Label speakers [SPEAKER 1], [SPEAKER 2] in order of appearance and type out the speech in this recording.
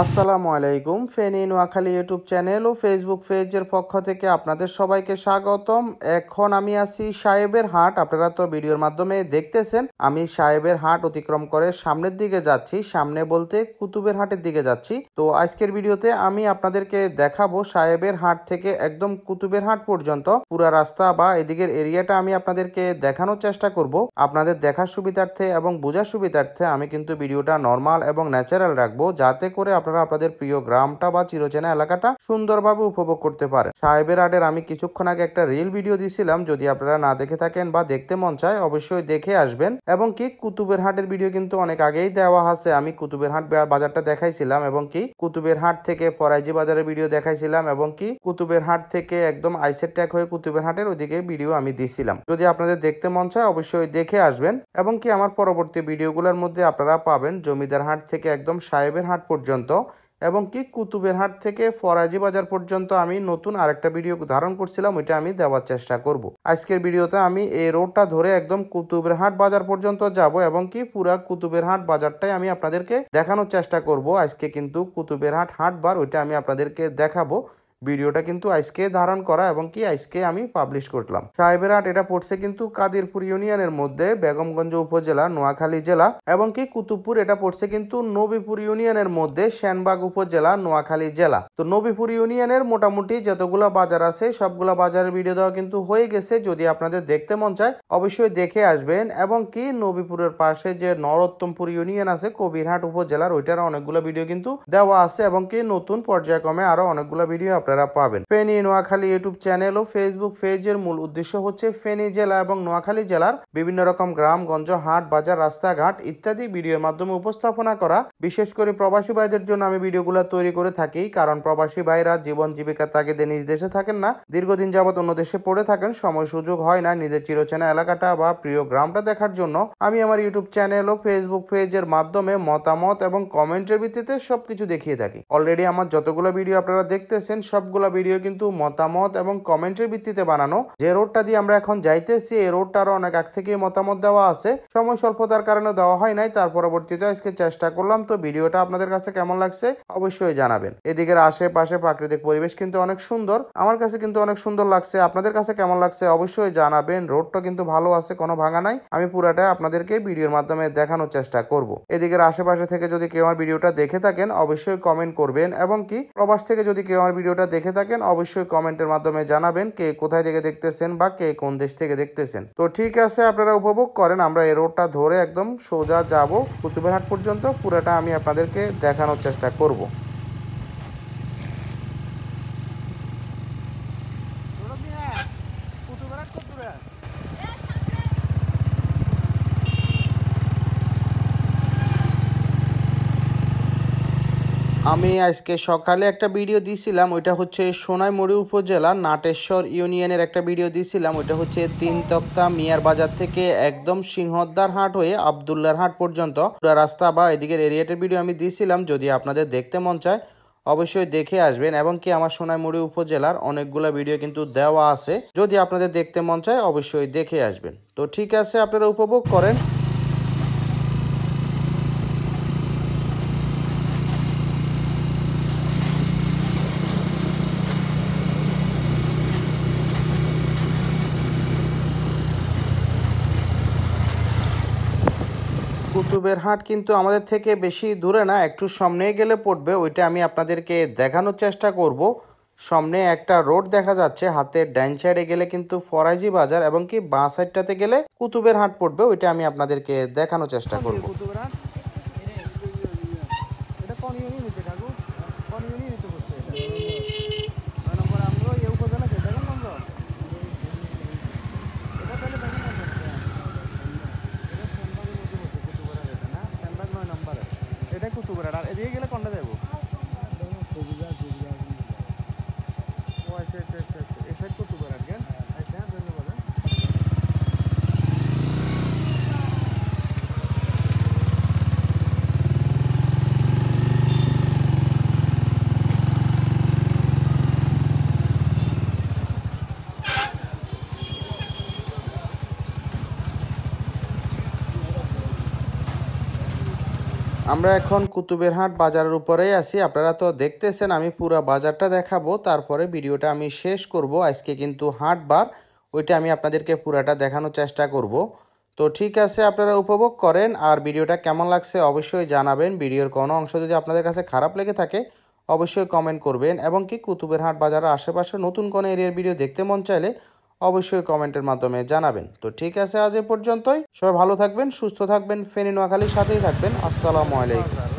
[SPEAKER 1] আসসালামু আলাইকুম Feni Noakhali YouTube channel ও ফেসবুক পেজের পক্ষ থেকে আপনাদের সবাইকে স্বাগতম এখন আমি আছি সাহেবের হাট আপনারা তো ভিডিওর মাধ্যমে দেখতেছেন আমি সাহেবের হাট অতিক্রম করে সামনের দিকে যাচ্ছি সামনে বলতে কুতুবের হাটের দিকে যাচ্ছি তো আজকের ভিডিওতে আমি আপনাদেরকে দেখাবো সাহেবের হাট থেকে একদম কুতুবের হাট পর্যন্ত পুরো রাস্তা বা এদিকের এরিয়াটা আমি আপনাদেরকে দেখানোর চেষ্টা করব আপনাদের দেখার সুবিধার্থে এবং বোঝার সুবিধার্থে আমি কিন্তু ভিডিওটা নর্মাল এবং ন্যাচারাল রাখবো যাতে করে আপনারা আপনাদের প্রিয় গ্রামটা বা চিরচেনা এলাকাটা সুন্দরভাবে উপভোগ করতে পারেন সাহেবের আডের আমি কিছুক্ষণ আগে একটা রিল ভিডিও দিয়েছিলাম যদি আপনারা না দেখে থাকেন বা দেখতে মন চায় অবশ্যই দেখে আসবেন এবং কি কুতুবের হাটের ভিডিও কিন্তু অনেক আগেই দেওয়া আছে আমি কুতুবের হাট বাজারটা দেখাইছিলাম এবং কি কুতুবের হাট থেকে ফরাইজি বাজারের ভিডিও দেখাইছিলাম এবং কি কুতুবের হাট থেকে একদম আইসের ট্যাক হয়ে কুতুবের হাটের ওদিকে ভিডিও আমি দিছিলাম যদি আপনাদের দেখতে মন চায় অবশ্যই দেখে আসবেন এবং কি আমার পরবর্তী ভিডিওগুলোর মধ্যে আপনারা পাবেন জমিদার হাট থেকে একদম সাহেবের হাট পর্যন্ত এবং কি কুতুবের হাট থেকে ফরাজি বাজার পর্যন্ত আমি নতুন আরেকটা ভিডিও ধারণ করছিলাম ওইটা আমি দেওয়ার চেষ্টা করব। আজকের ভিডিওতে আমি এই রোডটা ধরে একদম কুতুবের হাট বাজার পর্যন্ত যাব এবং কি পুরা কুতুবের হাট বাজারটাই আমি আপনাদেরকে দেখানোর চেষ্টা করব। আজকে কিন্তু কুতুবের হাট হাটবার ওইটা আমি আপনাদেরকে দেখাবো ভিডিওটা কিন্তু আজকে ধারণ করা এবং কি আজকে আমি পাবলিশ করলাম সাহেবের হাট এটা পড়ছে কিন্তু কাদিরপুর ইউনিয়নের মধ্যে বেগমগঞ্জ উপজেলা নোয়াখালী জেলা এবং কি কুতুবপুর এটা পড়ছে কিন্তু নবীপুর ইউনিয়নের মধ্যে শ্যানবাগ উপজেলা নোয়াখালী জেলা তো নবীপুর ইউনিয়নের মোটামুটি যতগুলো বাজার আছে সবগুলো বাজারের ভিডিও দেওয়া কিন্তু হয়ে গেছে যদি আপনাদের দেখতে মন চায় অবশ্যই দেখে আসবেন এবং কি নবীপুরের পাশে যে নরোত্তমপুর ইউনিয়ন আছে কবিরহাট উপজেলার ওইটার অনেকগুলো ভিডিও কিন্তু দেওয়া আছে এবং কি নতুন পর্যায়ক্রমে আরো অনেকগুলো ভিডিও আপনার আপনারা পাবেন ফেনী নোয়াখালী ইউটিউব চ্যানেল ও ফেসবুক পেজের মূল উদ্দেশ্য হচ্ছে ফেনী জেলা এবং নোয়াখালী জেলার বিভিন্ন রকম গ্রামগঞ্জ হাট বাজার রাস্তাঘাট ইত্যাদি ভিডিওর মাধ্যমে উপস্থাপনা করা বিশেষ করে প্রবাসী ভাইদের জন্য আমি ভিডিওগুলো তৈরি করে থাকি কারণ প্রবাসী ভাইরা জীবন জীবিকার তাগিদে নিজ দেশে থাকেন না দীর্ঘদিন যাবৎ অন্য দেশে পড়ে থাকেন সময় সুযোগ হয় না নিজের চিরচেনা এলাকাটা বা প্রিয় গ্রামটা দেখার জন্য আমি আমার ইউটিউব চ্যানেল ও ফেসবুক পেজের মাধ্যমে মতামত এবং কমেন্টের ভিত্তিতে সবকিছু দেখিয়ে থাকি অলরেডি আমার যতগুলো ভিডিও আপনারা দেখতেছেন সব সবগুলো ভিডিও কিন্তু মতামত এবং কমেন্টের ভিত্তিতে বানানো যে রোডটা দিয়ে আমরা এখন যাইতেছি এই রোডটা আরো অনেক আগ থেকে মতামত দেওয়া আছে সময় স্বল্পতার কারণে দেওয়া হয় নাই তার পরবর্তীতে আজকে চেষ্টা করলাম তো ভিডিওটা আপনাদের কাছে কেমন লাগছে অবশ্যই জানাবেন এদিকের আশেপাশে প্রাকৃতিক পরিবেশ কিন্তু অনেক সুন্দর আমার কাছে কিন্তু অনেক সুন্দর লাগছে আপনাদের কাছে কেমন লাগছে অবশ্যই জানাবেন রোডটা কিন্তু ভালো আছে কোনো ভাঙা নাই আমি পুরাটা আপনাদেরকে ভিডিওর মাধ্যমে দেখানোর চেষ্টা করব এদিকের আশেপাশে থেকে যদি কেউ আমার ভিডিওটা দেখে থাকেন অবশ্যই কমেন্ট করবেন এবং কি প্রবাস থেকে যদি কেউ আমার ভিডিওটা দেখে থাকেন অবশ্যই কমেন্টের মাধ্যমে জানাবেন কে কোথায় থেকে দেখতেছেন বা কে কোন দেশ থেকে দেখতেছেন তো ঠিক আছে আপনারা উপভোগ করেন আমরা এই রোডটা ধরে একদম সোজা যাব হাট পর্যন্ত পুরোটা আমি আপনাদেরকে দেখানোর চেষ্টা করব আমি আজকে সকালে একটা ভিডিও দিয়েছিলাম ওইটা হচ্ছে সোনাইমুড়ি উপজেলা নাটেশ্বর ইউনিয়নের একটা ভিডিও দিয়েছিলাম ওইটা হচ্ছে তিন তক্তা মিয়ার বাজার থেকে একদম সিংহদ্দার হাট হয়ে আবদুল্লার হাট পর্যন্ত রাস্তা বা এদিকের এরিয়াটার ভিডিও আমি দিয়েছিলাম যদি আপনাদের দেখতে মন চায় অবশ্যই দেখে আসবেন এবং কি আমার সোনাইমুড়ি উপজেলার অনেকগুলো ভিডিও কিন্তু দেওয়া আছে যদি আপনাদের দেখতে মন চায় অবশ্যই দেখে আসবেন তো ঠিক আছে আপনারা উপভোগ করেন কুতুবের হাট কিন্তু আমাদের থেকে বেশি দূরে না একটু সামনে গেলে পড়বে ওইটা আমি আপনাদেরকে দেখানোর চেষ্টা করব সামনে একটা রোড দেখা যাচ্ছে হাতের ডাইন সাইডে গেলে কিন্তু ফরাজি বাজার এবং কি বাঁ সাইডটাতে গেলে কুতুবের হাট পড়বে ওইটা আমি আপনাদেরকে দেখানোর চেষ্টা করব এটা පුතු කරට එදේ කියල කොන්න දෙවෝ. আমরা এখন কুতুবের হাট বাজারের উপরেই আছি আপনারা তো দেখতেছেন আমি পুরো বাজারটা দেখাবো তারপরে ভিডিওটা আমি শেষ করব আজকে কিন্তু বার ওইটা আমি আপনাদেরকে পুরাটা দেখানোর চেষ্টা করব তো ঠিক আছে আপনারা উপভোগ করেন আর ভিডিওটা কেমন লাগছে অবশ্যই জানাবেন ভিডিওর কোনো অংশ যদি আপনাদের কাছে খারাপ লেগে থাকে অবশ্যই কমেন্ট করবেন এবং কি কুতুবের হাট বাজারের আশেপাশে নতুন কোনো এরিয়ার ভিডিও দেখতে মন চাইলে অবশ্যই কমেন্টের মাধ্যমে জানাবেন তো ঠিক আছে আজ এ পর্যন্তই সবাই ভালো থাকবেন সুস্থ থাকবেন ফেনী নোয়াখালীর সাথেই থাকবেন আসসালামু আলাইকুম